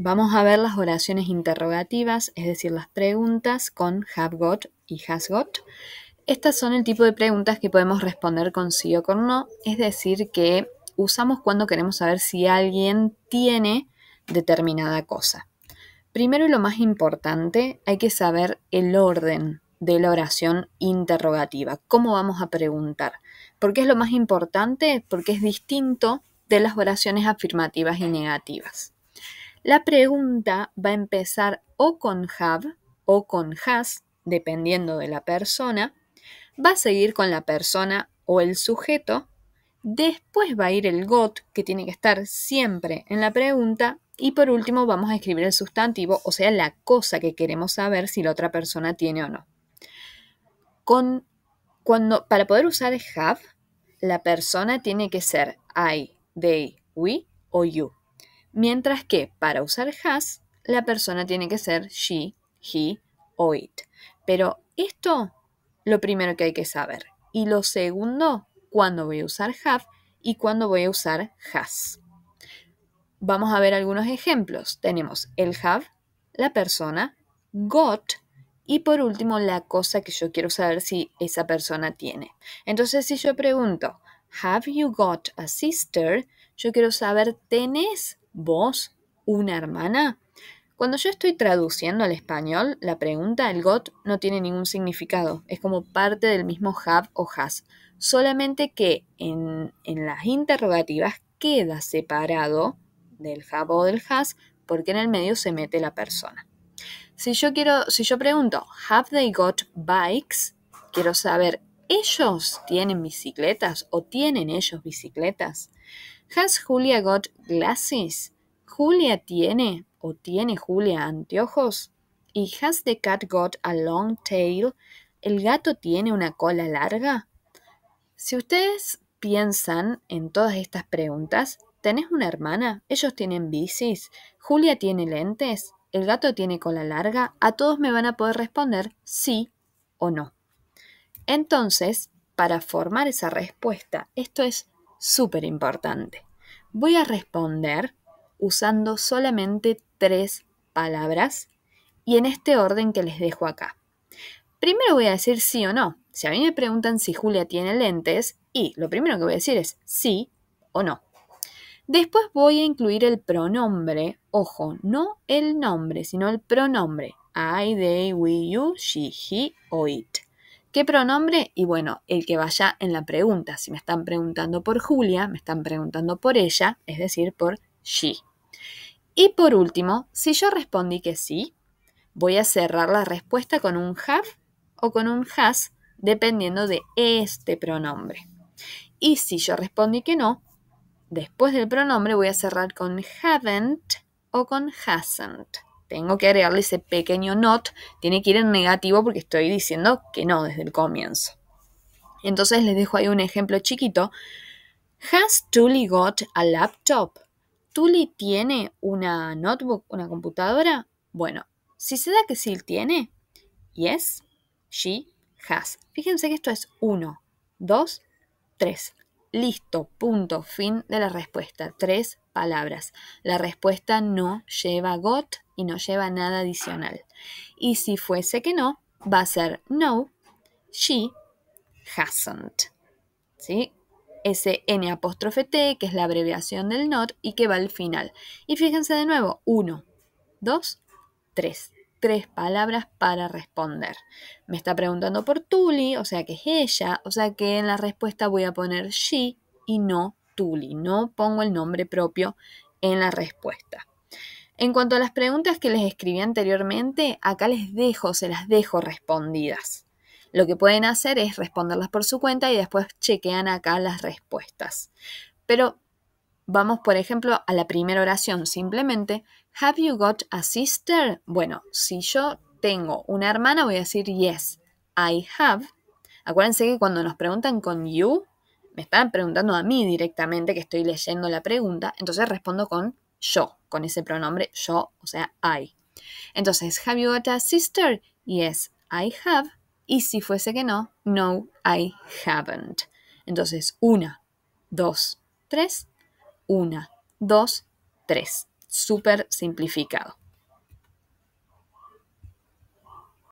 Vamos a ver las oraciones interrogativas, es decir, las preguntas con have got y has got. Estas son el tipo de preguntas que podemos responder con sí o con no, es decir, que usamos cuando queremos saber si alguien tiene determinada cosa. Primero y lo más importante, hay que saber el orden de la oración interrogativa, cómo vamos a preguntar. ¿Por qué es lo más importante? Porque es distinto de las oraciones afirmativas y negativas. La pregunta va a empezar o con have o con has, dependiendo de la persona. Va a seguir con la persona o el sujeto. Después va a ir el got, que tiene que estar siempre en la pregunta. Y por último vamos a escribir el sustantivo, o sea, la cosa que queremos saber si la otra persona tiene o no. Con, cuando, para poder usar have, la persona tiene que ser I, they, we o you. Mientras que para usar has, la persona tiene que ser she, he o it. Pero esto, lo primero que hay que saber. Y lo segundo, cuándo voy a usar have y cuándo voy a usar has. Vamos a ver algunos ejemplos. Tenemos el have, la persona, got y por último la cosa que yo quiero saber si esa persona tiene. Entonces si yo pregunto, ¿Have you got a sister? Yo quiero saber, ¿tenés ¿Vos? ¿Una hermana? Cuando yo estoy traduciendo al español, la pregunta, el got, no tiene ningún significado. Es como parte del mismo have o has. Solamente que en, las interrogativas queda separado del have o del has porque en el medio se mete la persona. Si yo quiero, si yo pregunto, ¿have they got bikes? Quiero saber, ¿ellos tienen bicicletas o tienen ellos bicicletas? ¿Has Julia got glasses? ¿Julia tiene o tiene Julia anteojos? ¿Y has the cat got a long tail? ¿El gato tiene una cola larga? Si ustedes piensan en todas estas preguntas, ¿tenés una hermana? ¿Ellos tienen bicis? ¿Julia tiene lentes? ¿El gato tiene cola larga? A todos me van a poder responder sí o no. Entonces, para formar esa respuesta, esto es súper importante. Voy a responder usando solamente tres palabras y en este orden que les dejo acá. Primero voy a decir sí o no. Si a mí me preguntan si Julia tiene lentes, y lo primero que voy a decir es sí o no. Después voy a incluir el pronombre, ojo, no el nombre, sino el pronombre. I, they, we, you, she, he o it qué pronombre y bueno, el que vaya en la pregunta. Si me están preguntando por Julia, me están preguntando por ella, es decir, por she. Y por último, si yo respondí que sí, voy a cerrar la respuesta con un have o con un has, dependiendo de este pronombre. Y si yo respondí que no, después del pronombre voy a cerrar con haven't o con hasn't tengo que agregarle ese pequeño not, tiene que ir en negativo porque estoy diciendo que no desde el comienzo. Entonces les dejo ahí un ejemplo chiquito. ¿Has Tully got a laptop? ¿Tully tiene una notebook, una computadora? Bueno, si se da que sí tiene, yes, she has. Fíjense que esto es 1, dos, tres. Listo, punto, fin de la respuesta. 3, palabras. La respuesta no lleva got y no lleva nada adicional. Y si fuese que no, va a ser no, she hasn't. ¿Sí? Ese N apóstrofe T, que es la abreviación del not y que va al final. Y fíjense de nuevo, 1, 2, 3. Tres palabras para responder. Me está preguntando por Tuli, o sea que es ella, o sea que en la respuesta voy a poner she y no no pongo el nombre propio en la respuesta. En cuanto a las preguntas que les escribí anteriormente, acá les dejo, se las dejo respondidas. Lo que pueden hacer es responderlas por su cuenta y después chequean acá las respuestas. Pero vamos, por ejemplo, a la primera oración, simplemente, ¿Have you got a sister? Bueno, si yo tengo una hermana, voy a decir yes, I have. Acuérdense que cuando nos preguntan con you, me están preguntando a mí directamente que estoy leyendo la pregunta, entonces respondo con yo, con ese pronombre yo, o sea, I. Entonces, ¿have you got a sister? Yes, I have. Y si fuese que no, no, I haven't. Entonces, una, dos, tres, una, dos, tres. Súper simplificado.